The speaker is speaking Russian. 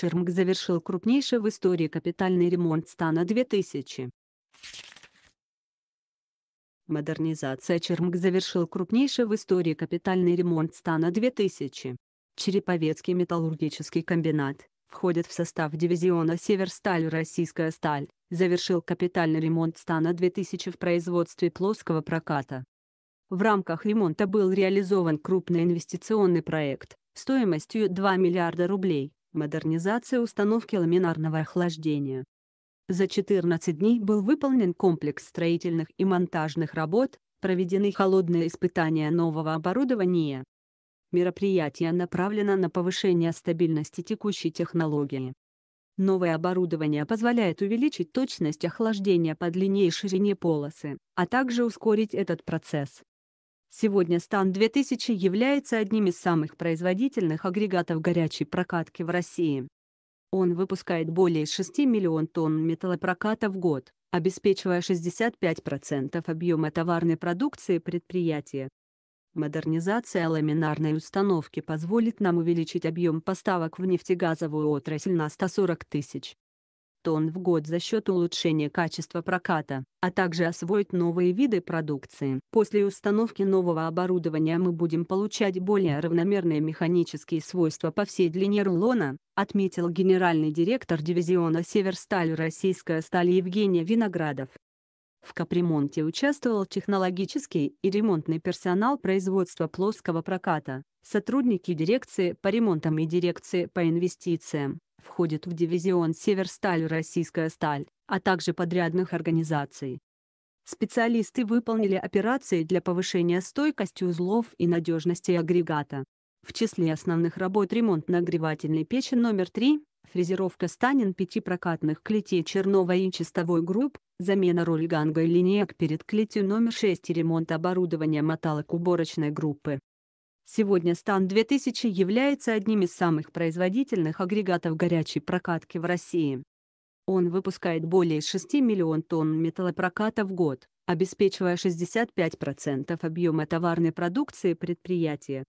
Кучермак завершил крупнейший в истории капитальный ремонт стана 2000. Модернизация Чермк завершил крупнейший в истории капитальный ремонт стана 2000. Череповецкий металлургический комбинат входит в состав дивизиона «Северсталь» «Российская сталь», завершил капитальный ремонт стана 2000 в производстве плоского проката. В рамках ремонта был реализован крупный инвестиционный проект стоимостью 2 миллиарда рублей, модернизация установки ламинарного охлаждения. За 14 дней был выполнен комплекс строительных и монтажных работ, проведены холодные испытания нового оборудования. Мероприятие направлено на повышение стабильности текущей технологии. Новое оборудование позволяет увеличить точность охлаждения по длине и ширине полосы, а также ускорить этот процесс. Сегодня Стан-2000 является одним из самых производительных агрегатов горячей прокатки в России. Он выпускает более 6 миллион тонн металлопроката в год, обеспечивая 65% объема товарной продукции предприятия. Модернизация ламинарной установки позволит нам увеличить объем поставок в нефтегазовую отрасль на 140 тысяч тонн в год за счет улучшения качества проката, а также освоить новые виды продукции. После установки нового оборудования мы будем получать более равномерные механические свойства по всей длине рулона, отметил генеральный директор дивизиона «Северсталь» российская сталь Евгений Виноградов. В капремонте участвовал технологический и ремонтный персонал производства плоского проката, сотрудники дирекции по ремонтам и дирекции по инвестициям, входит в дивизион «Северсталь» «Российская сталь», а также подрядных организаций. Специалисты выполнили операции для повышения стойкости узлов и надежности агрегата. В числе основных работ ремонт нагревательной печи номер 3, фрезеровка станин пяти прокатных клетей черновой и чистовой групп, замена роль ганга и линеек перед клетью номер 6 и ремонт оборудования моталок уборочной группы. Сегодня Стан-2000 является одним из самых производительных агрегатов горячей прокатки в России. Он выпускает более 6 миллион тонн металлопроката в год, обеспечивая 65% объема товарной продукции предприятия.